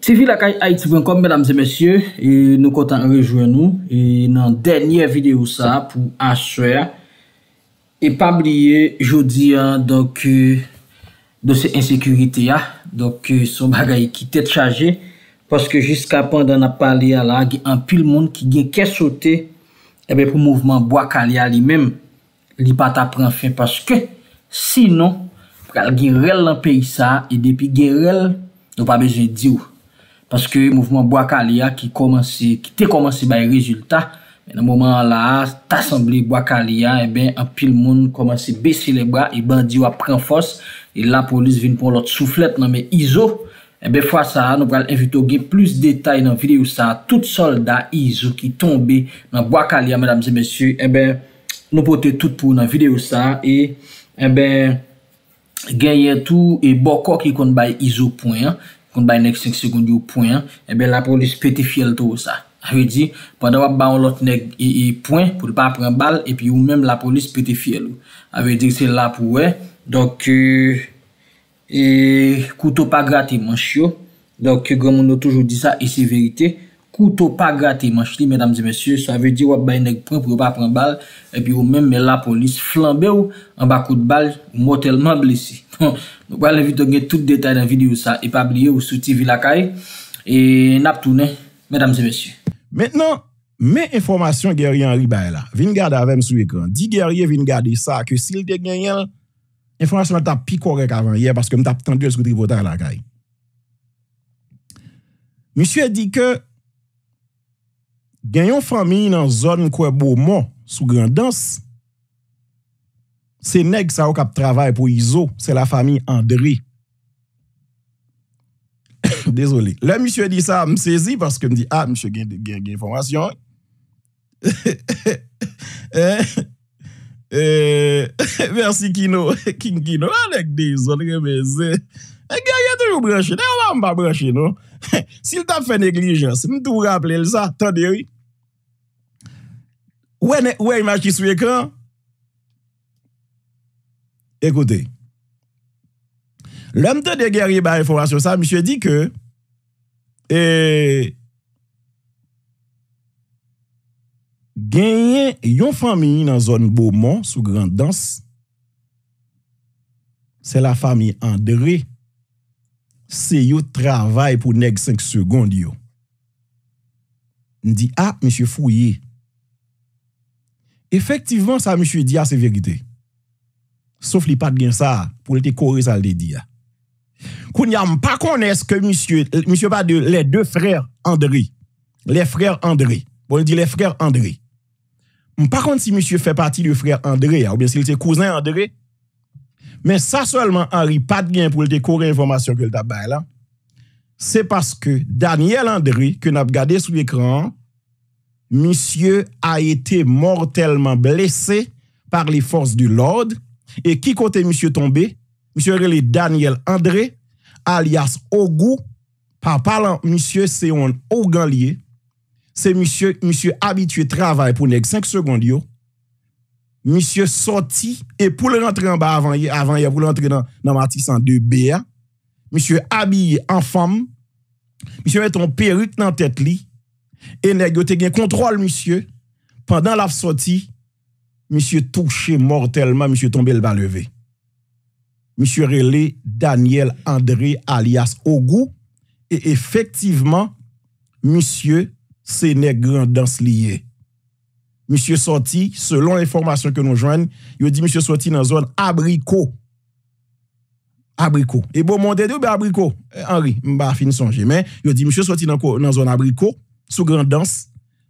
TV La Kaye Aitibwenkom, mesdames et messieurs, nou kontan rejouen nou nan denye videou sa pou aswe e pabliye joudi ya, donk, euh, dosi ensekurite ya, donk, euh, sou bagay ki tet chaje Paske jiska pandan ap paleya la, gen an pil moun ki gen kesote, ebe pou mouvman Boakalia li menm, li pata pren fin. Paske, sinon, pral gen rel lan peyisa, e depi gen rel, nou pa bejwen diw. Paske mouvman Boakalia ki te komanse bay rezultat, men an mouman la, tasambli Boakalia, ebe an pil moun komanse besi le bra, e bandiwa pren fos, e la polis ven pou lot souflet nan me izo, Fwa sa, nou pral evito gen plus detay nan videyo sa. Tout soldat izou ki tombe nan boakalyan, mèdames et mèsyou, nou pote tout pou nan videyo sa. E eh ben, gen yen tou, e bokok i kon bay izou pouen, kon bay nek 5 sekondi ou pouen, e eh ben la polis peti fiel tou sa. A ve di, pwanda wap baon lot nek i pouen pou di pa apren bal, e pi ou mèm la polis peti fiel ou. A ve di, se la pouen, donk e... Euh, E koutou pa grat e manch yo Donk gen moun nou toujou di sa E se verite Koutou pa grat e manch li Mèdames e mèsyo Sa ve di wap bayen ek pren pou wap apren bal E pi ou mèm me la polis flanbe ou An bakout bal Motelman blisi Bon Nou wale vi donge tout detay nan video sa Epabliye ou souti vilakay E nap tounen Mèdames e mèsyo Mètenon Mè informasyon geryen li baye la Vin gade avem sou ekran Di geryen vin gade sa Ke sil de ganyan Enfonrasyon an ta pi korek avan ye, paske m ta pi tendu el skou trivotar la kay. Mishwe di ke, genyon fami nan zon kwe bo mon, sou grandans, se neg sa wak ap travay pou izo, se la fami andri. Desole. Le mishwe di sa, m sezi, paske m di, a, ah, mishwe genyon fonrasyon. E, eh, versi eh, kino, kin kino, alek dey, son rebez, e garye tou yu branshe, dey waman pa branshe nou, si l ta fè neglijans, m tou rapple l sa, ta deri, wè yi machi sou ekran, ekoute, l m te de garye ba e forasyon, sa m chè di ke, eee, genyen yon fami yon nan zon Beaumont sou grandans, se la fami André, se yon travay pou neg 5 second yo. Ndi a, ah, monsye fouye. Efektivon sa monsye di a ah, se verite. Souf li pat gen sa, pou lete kore ah. sal euh, de di a. Koun yon pa konnes ke monsye, monsye pa de, le de frèr André. Le frèr André. Bon, di le frèr André. Par contre, si monsieur fait partie du frère André, hein, ou bien s'il était cousin André, mais ça seulement, Henri, pas de gain pour le décorer l'information que le tabac là. C'est parce que Daniel André, que nous avons regardé sur l'écran, monsieur a été mortellement blessé par les forces du Lord, Et qui côté monsieur tombé? Monsieur le Daniel André, alias Ogou. Par parlant, monsieur, c'est un Ogan se misye habi tue travay pou neg 5 second yo, misye soti, e pou le rentre an ba avan ye, avan ye pou le rentre nan mati 102 BA, misye habi en fam, misye meton perut nan tet li, e neg yo te gen kontrol misye, pandan laf soti, misye touche mortalman, misye tombe lba leve. Misye rele Daniel André alias Ogu, e efektiveman, misye soti, Se nek grandans liye. Monsie Soti, selon l'informasyon ke nou jwenn, yo di Monsie Soti nan zon abriko. Abriko. E bo mwonde di ou be abriko? Anri, eh, mba fin son jemen. Yo di Monsie Soti nan zon abriko, sou grandans.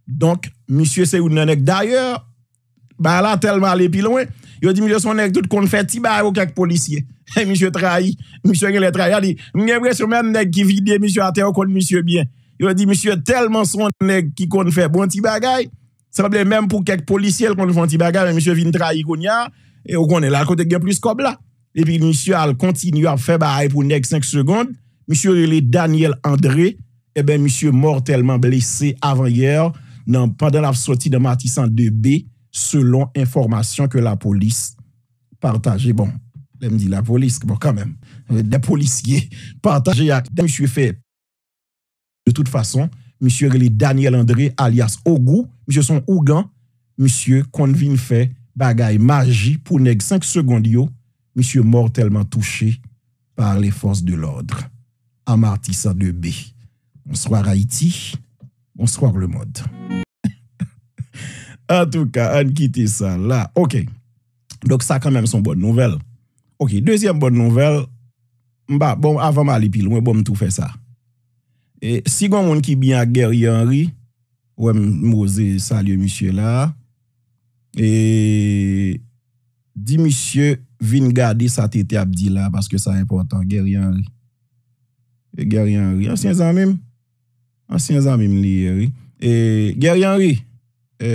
Donk, Monsie se ou nanek dayor, ba la telman le pilon. Yo di Monsie Soti nanek tout kon feti, ba evo kak polisye. Monsie trahi. Monsie gen le trahi. Ya di, mwenye mwenye mwenye mwenye mwenye mwenye mwenye mwenye mwenye mwenye mwenye mwenye mwenye mwenye mwenye mwenye mwenye m Il a dit, monsieur, tellement son nèg qui compte faire bon petit bagaille. Ça même pour quelques policiers qu'on font un petit bagaille. mais monsieur vient trahir Konya. Et on connaît là, côté a plus là. Et puis, monsieur, il continue à faire bagaille pour 5 secondes. Monsieur, il est Daniel André. et eh bien, monsieur, mortellement blessé avant hier, pendant la sortie de Matissan 2B, selon information que la police partageait. Bon, elle me dit la police, bon, quand même, des policiers partagés monsieur fait de toute façon, M. les Daniel André alias Ogu, M. son Ougan, monsieur convin fait bagay magie pour nèg 5 secondes yo, monsieur mortellement touché par les forces de l'ordre. Amartissa de B. Bonsoir Haïti, bonsoir le monde. en tout cas, on quitte ça là. OK. Donc ça quand même son bonne nouvelle. OK, deuxième bonne nouvelle. Mba, bon, avant d'aller plus loin, bon, tout fait ça. E si gwa moun ki biyan Geri Henry, wèm mouze salye mishye la, e di mishye vin gade sa tete abdi la, baske sa impotant, Geri Henry. E Geri Henry, ansyen zan mèm, ansyen zan mèm li, e Geri Henry, e,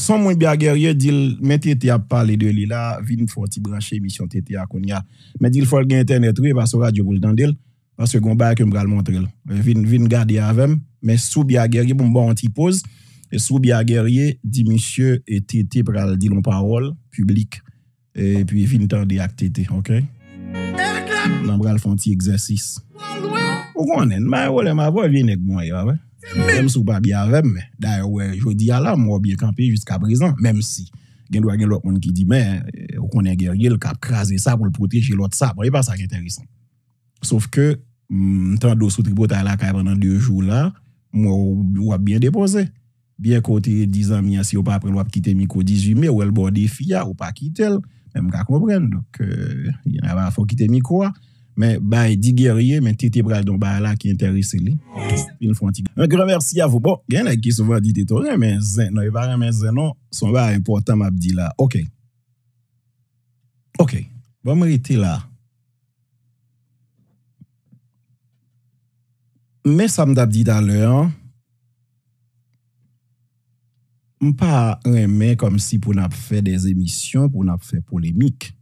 son moun biyan Geri Henry dil, men tete ap pale de li la, vin foti branche misyon tete akoun ya, men dil fol gen internet we, baso radyo boul dan del, Paske kon ba ek yon bral montre l. E vin gade avèm, men sou bi agèrye pou mba bon antipoz, e sou bi agèrye di misye et ete bral dinon parol, publik, epi finitèr de ak ete, ok? Nan bral fonti egzèsis. Ou kon en, mè ou lè m'a e vò vin ek mwen yon, wè? Mè sou ba bi avèm, mè, da yon wè, jò di ala mò bi ekampi jiska brisan, mèm si gen dwa gen lòk moun ki di mè, ou kon en gèrye l ka krasè sa pou l potè chè lòt sa, brè yon pa sa kèten risan. Souf ke, mm, tan dosou tribo ta alakay pandan 2 jou la, mwen wap byen depoze. Byen kote 10 an mi ansi, wap kite miko 18 me, ou el euh, bon defi ya, wap kite el, mwen mga kompren, doke, yon avan fok kite miko ya. Men, ba yon di gerye, men titi pral don ba alak ki enterise li. Men, genan versi avou, genan ki souvan di detore, men, zè, nou yon varen men zè non, son vare important ma ap di la. Ok. Ok. Bon merite la. Mè sa m dap di dalè an, m pa remè kom si pou nan ap fè des emisyon, pou e nan ap fè polèmik,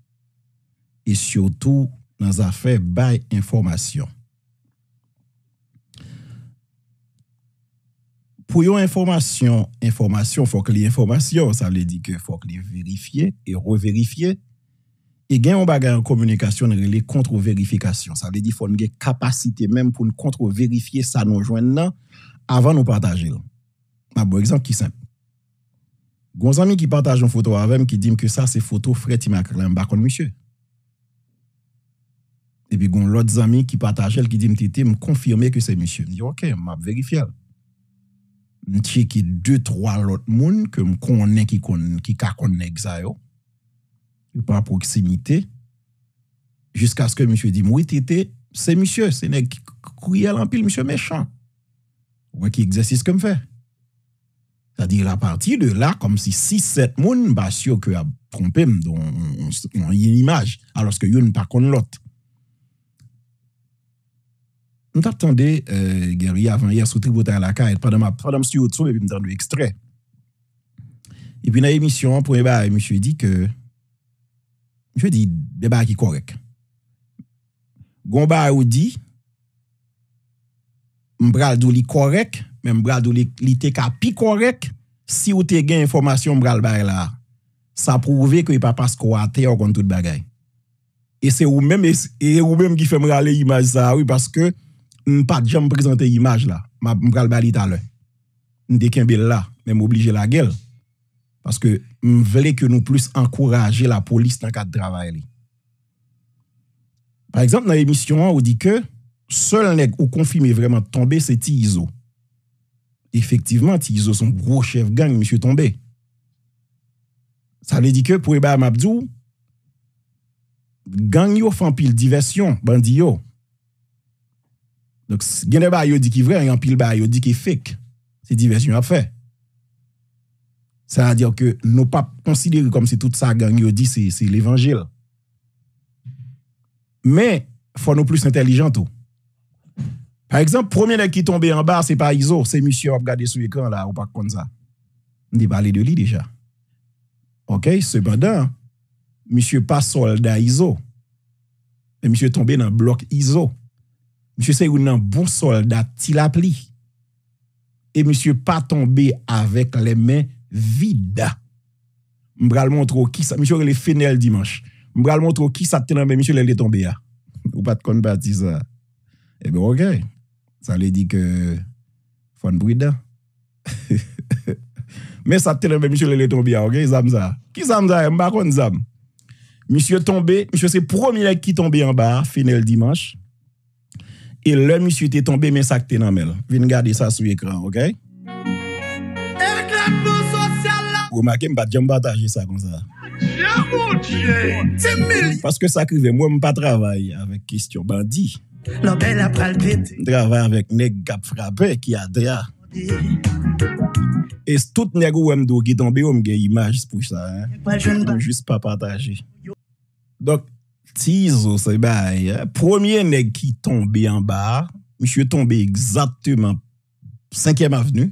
e siotou nan ap fè bay informasyon. Pou yon informasyon, informasyon fòk li informasyon, sa li di ke fòk li verifiye e reverifiye, E gen yon bagay an komunikasyon re le kontro verifikasyon. Sa vle di fon gen kapasite menm pou nou kontro verifiye sa nou jwen nan avan nou pataje l. Mab ou ekzamp ki semp. Gon zami ki pataje yon foto aven ki dim ke sa se foto fre ti makrelen bakon misye. E pi gon lot zami ki pataje l ki dim ti ti m konfirme ke se misye. M di ok, m ap verifye l. M tje ki de tro alot moun ke m konen ki kakon nek zayon. par proximité, jusqu'à ce que monsieur dit, moi, t'étais, c'est monsieur, c'est nèg qui crie en pile, monsieur méchant. Ouais, qui exercice comme fait. C'est-à-dire, à partir de là, comme si 6-7 moun, bah, sûr que a trompé, donc on, y une image, alors que yon pas contre l'autre. Nous t'attendons, euh, guerrier avant hier, sous tributaire à la carte, pendant ma, pendant sur YouTube, et puis m'tendons extrait. Et puis, dans l'émission, pour bah, monsieur dit que, Jwe di, beba ki korek. Gomba ou di, mbral dou li korek, men mbral dou li te ka pi korek, si ou te gen informasyon mbral bare la, sa prouve ki ou e pa pas kwa te yo kontout bagay. E se ou menm e ki fe mbral le imaj sa ou, paske mpa di jan prezante imaj la, mbral bare li talen. Nde ken bel la, menm oblije la gel. Paske m velè ke nou plus ankoraje la polis nan kat dravay li. Par exemple, nan emisyon an ou di ke, sol nek ou konfi me vreman tombe se ti izo. Efektiveman ti izo son bro chef gang mishwe tombe. Sa le di ke pou e ba Mabdou, gang yo fan pil diversyon, bandi yo. Donk genne ba yo di ki vre, yon pil ba yo di ki fik se diversyon ap fè. Ça veut dire que nous pas considérer comme si tout ça gang dit c'est l'évangile. Mais faut nous plus intelligent. Par exemple, premier qui tombé en bas, c'est pas Iso, c'est monsieur Abgadé sur là ou pas comme ça. On dit parler de lui déjà. OK, cependant, monsieur pas soldat Iso. monsieur tombé dans bloc Iso. Monsieur c'est un bon soldat Tilapli. Et monsieur pas tombé avec les mains vide. M'bral montre qui ça, monsieur les Fenel dimanche. M'bral montre qui ça tenait mais monsieur les tombé à. Hein. Ou pas de kon hein. parti Eh ben OK. Ça veut dit que fon brida. Hein. mais ça tenait mais monsieur les tombé OK, zamza. Qui zamza, ça, kon zam. Monsieur tombé, monsieur c'est premier qui tombé en bas, Fenel dimanche. Et le monsieur était tombé mais ça tenait mais Vin garder ça sur écran, OK? ou makè m pa djem pa atajè sa kon sa. Paske sa krive m wè m pa travay avèk kistyon bandi. Travay avèk neg gap frape ki adè ya. E stout neg ou wèm do ki tombe ou m gen imajis pou sa. M jis pa patajè. Dok, tiz ou se bay, premier neg ki tombe an ba, m jw tombe egzatèman 5èm avnou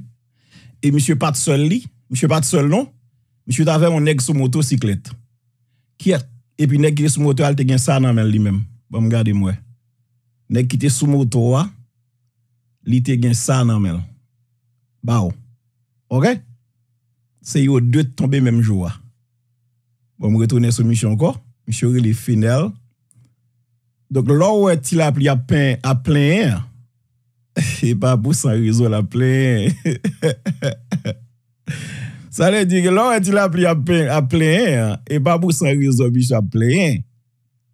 e m jw pat sol li Mè chè pa t'sel non? Mè chè t'ave mon neg sou moto, siklet. Kiet. E pi neg ki te bon, sou moto, al ah, te gen sa nan men li men. Ba mè gade mwè. Neg ki te sou moto wa, li te gen sa nan men. Ba ou. Oh. Ok? Se yo dè t'tombe men mjou wa. Ba mè retoune sou miche anko. Miche ou li finel. Dok lò ou eti la pli apen, apen en. E pa pou san rizou la plen. Hehehehe. Sa lè di gè lò, e ti l'a pli a pleyen, e pa pou san rizobish a pleyen.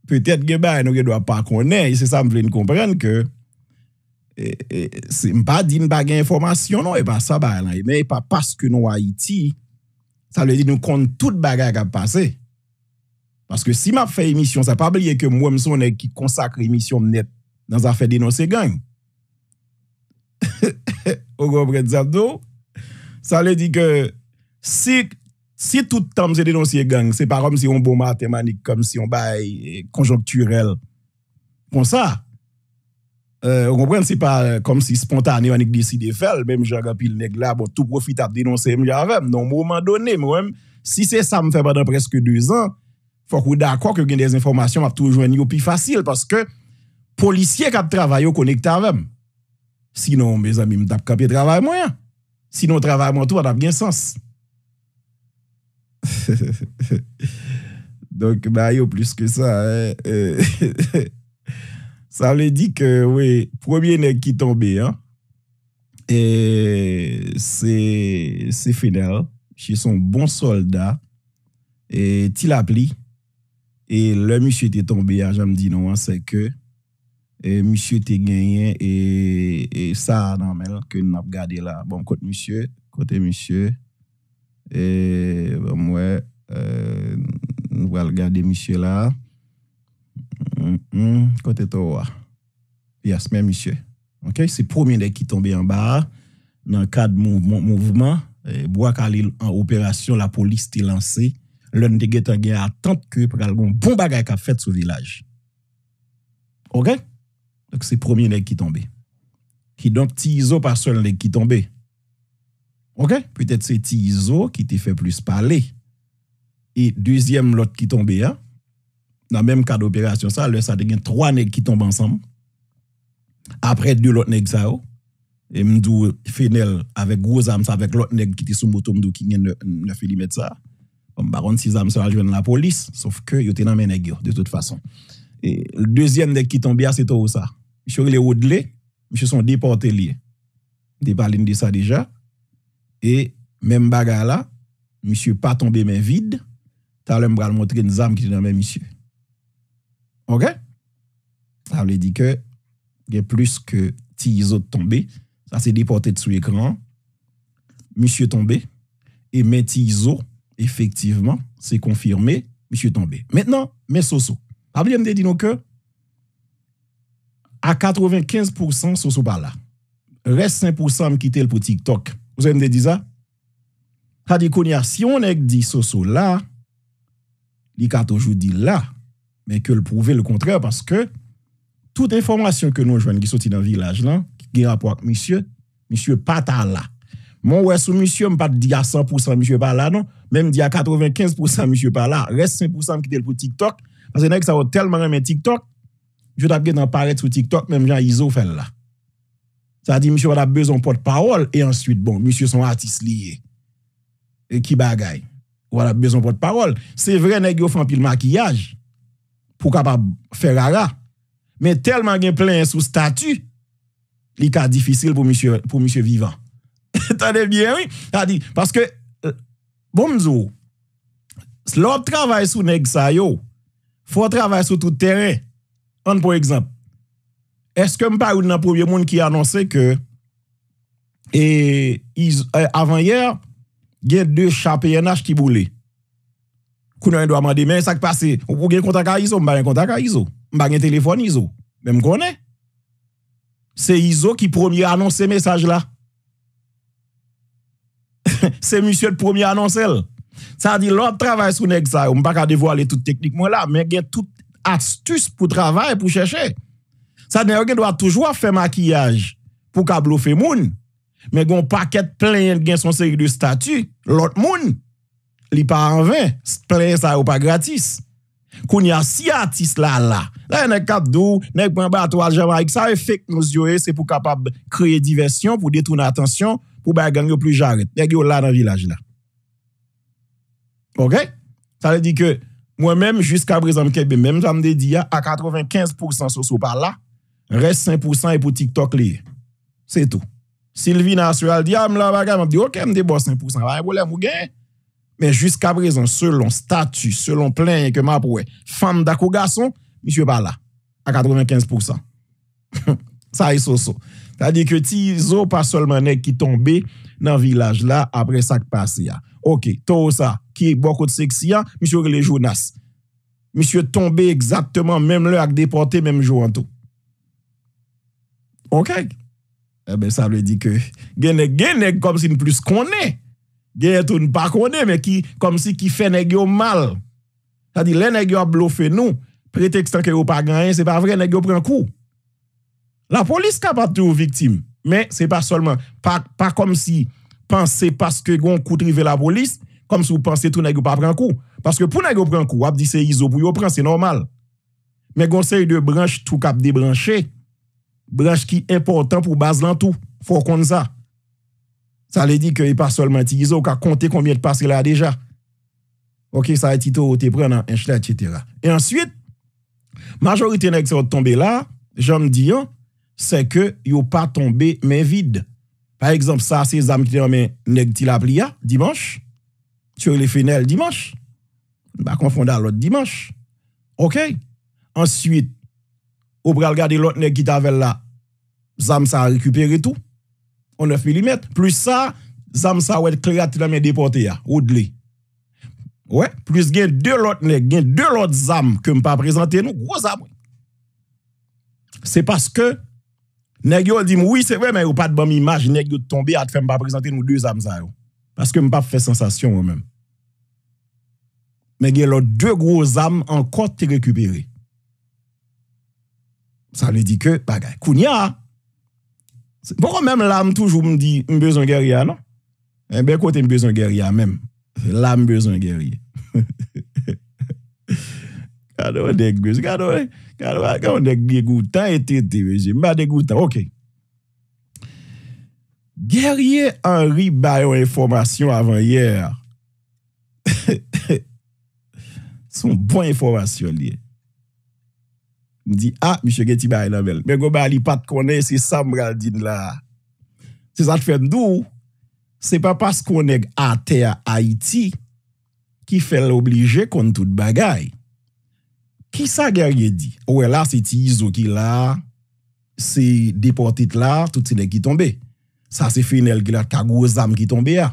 Petèt gè ba, e nou gè dwa pa konen, e se sa m vle n'komprenn ke, e se m pa din bagay informasyon, e pa sa ba lan, e me e pa paske nou a iti, sa lè di nou kont tout bagay ak ap pase. Paske si m ap fey emisyon, sa pa blye ke m wè m sonen ki konsakre emisyon m net nan zafè di nou se gany. Ogo bret zabdo, sa lè di gè, si tout tam se denonsye gang, se pa rom si yon bon matemanik kom si yon bay konjonkturel eh, pon sa, yon euh, kompren se pa kom euh, si spontanye yon ik deside fel, menm jaga pil negla, bon tout profite ap denonsye mja avèm, non mouman donè mwenm, si se sa mwen fè banan preske 2 an, fok ou da kwa ke gen des informasyon ap toujwen yon pi fasil, poske polisye kap travay yo konekta avèm. Sinon, mè zami m tap kapi travay mwen, sinon travay mwen tou ap tap gen bon sens. Donc, a plus que ça. Hein, euh, ça veut dire que, oui, premier nègre qui tombé, c'est hein, et c'est son bon son bon soldat et pris Et le monsieur était tombé, hein, je me non, c'est que et monsieur était gagné et, ça, normal que nous avons gardé là. Bon, côté monsieur, côté monsieur. e mwen mwen wale gade misye la mm, mm, kote to wa yasme misye se promyen de ki tombe yon ba nan kad mouvman mwen wale gade en operasyon la polis te lanse loun de getan gen a tant ke pral goun bon bagay ka fet sou vilaj ok se promyen de ki tombe ki don ti izo pasol de ki tombe Ok? Peut-être c'est Tizo qui t'a fait plus parler. Et deuxième, l'autre qui tombé, hein? dans le même cas d'opération, ça, là, ça trois nègres qui tombent ensemble. Après, deux l'autre nègres, ça, oh. et m'dou Fenel avec gros âmes, avec l'autre nègre qui était sous moto, m'dou qui gagne 9 mm ça. Bon, six armes si âmes ça dans la police, sauf que il était dans mes nègres, de toute façon. Et le deuxième nègre qui tombe, c'est toi, oh, ça. Je suis allé Monsieur, sont déportés liés. Des de ça déjà. E men baga la, misye pa tombe men vide, talem bral montre nizam kite nan men misye. Ok? Talem li di ke, gen plus ke tizot tombe, sa se deporte sou ekran, misye tombe, e men tizot, efektiveman, se konfirme, misye tombe. Mwen sosou. A blyem de di nou ke, a 95% sosou pa la. Res 5% mkite l pou TikTok. Mwen jen de di za? Sa di konya, si yon ek di so so la, di katou jou di la, men ke l pouve l kontrè, paske, tout informasyon ke nou jwen ki soti nan vilaj lan, ki gen apwa k misye, misye pata la. Mon wè sou misye, mwen pat di a 100% misye pa la, non? Men mwen di a 95% misye pa la, res 5% mwen ki del pou TikTok, paske yon ek sa wot telman men TikTok, jout apge nan paret sou TikTok, men mwen jen iso fè la. Sa di, msye wad ap bezon pot parol, e answit, bon, msye son artist liye. E ki bagay. Wad ap bezon pot parol. Se vre neg yo fan pil makiyaj, pou kapap fer rara. Men telman gen plen sou statu, li ka difisil pou msye vivan. Tane bien, oui? Sa di, paske, bon mzou, slob travay sou neg sa yo, fwa travay sou tout teren. An pou ekzamp, Eske m pa ou nan poubyen moun ki anonse ke e, e avant yer, gen de chapenaj ki boule. Kou nan yon do a mande men, sak pase, m pou gen kontak a Iso, m ba gen kontak a Iso, m ba gen telefon Iso, men m konen. Se Iso ki pounye anonse se mesaj la. Se m sou et pounye anonse el. Sa di lòt travay sou nek sa, m pa ka devoy ale tout teknik mwen la, men gen tout astus pou travay pou chèche. Sa den yon gen do a toujwa fe makiyaj pou kab lou fe moun, men gen yon paket plen gen son seri de statu, lot moun, li pa an ven, plen sa yo pa gratis. Koun ya si atis la la. La yon nek kap dou, nek pwen ba ato al jamaik, sa yon fek nou zyo e, se pou kapab kreye diversyon, pou detoun atensyon, pou ba gen yon plu jarit. Ne gen yon la nan vilaj la. Ok? Sa le di ke, mwen menm, jiska brez an kebe menm, sa m de di ya, a 95% sou pa la, Res 5% e pou TikTok liye. Se tou. Sylvie Nasral di, am ah, la baga, mabdi, ok, mde bo 5%. Va e bo la mou gen. Men, jiska brezon, selon statu, selon plen, e keman pou we, fam da kouga son, mi sou e ba la. A 95%. Sa e sou sou. Sa di ke ti zo, pa solman ek ki tombe nan vilaj la, apre sak pa si ya. Ok, tou sa, ki e bokot seks ya, mi sou e le jou nas. Mi sou e tombe egzaktman, mem le ak depote, mem jou an tou. Ok, ebe sa le di ke gen ne gen ne kom si n plus konen gen tou n pa konen me ki kom si ki fe negyo mal sa di le negyo a blofe nou pretextan ke yo pa ganen se pa vre negyo pren kou la polis ka pa tou viktim me se pa solman, pa kom si panse paske gon koutrive la polis kom sou panse tou negyo pa pren kou paske pou negyo pren kou ap di se yi zo pou yo pren, se normal me gon se yi de branche tou kap debranche Brej ki importan pou baz lan tou. Fou kon sa. Sa li di ki e pa solmant. Ti gizo ka konte konbiet paske la deja. Ok, sa e tito ou te pren nan enjle et cetera. E answit, majorite nek se yo tombe la, jom di yo, se ke yo pa tombe men vide. Par exemple, sa se zam kine men nek ti la plia, dimans. Ture le fene al dimans. Ba konfonda al ot dimans. Ok, answit, ou regarder l'autre nèg qui t'avait là. Zam s'a récupéré tout. En 9 mm. Plus ça, zam ça être clair dans mes déportés là, Oudley. Ouais, plus gain deux l'autre nèg, gain deux l'autre zam que me pas présenter nous, gros zam. C'est parce que nèg yo dit oui, c'est vrai mais ou pas de bonne image nèg yo tomber à te faire pas présenter nous deux zam ça Parce que me pas fait sensation moi-même. Mais il y a deux gros âmes encore récupérées. Sa li di ke bagay. Kounia! Mwen kon menm l'am toujou mdi mbezon gerya, nan? Mbe kote mbezon gerya menm. L'am mbezon gerye. Kado mwen dek goutan ete ete veje. Mba dek goutan. Ok. Gerye anri bayon informasyon avan yer. Son bon informasyon liye. M di, a, ah, mi che gen ti baye na bel. Men go baye li pat konen se sam bral din la. Se sa te fen dou, se pa pas konen a te a Haiti ki fel oblije kon tout bagay. Ki sa gen gen di? Ouwe la se ti izo ki la, se deportit la, tout se ne ki tombe. Sa ah. se finel ki la kago zam ki tombe ya.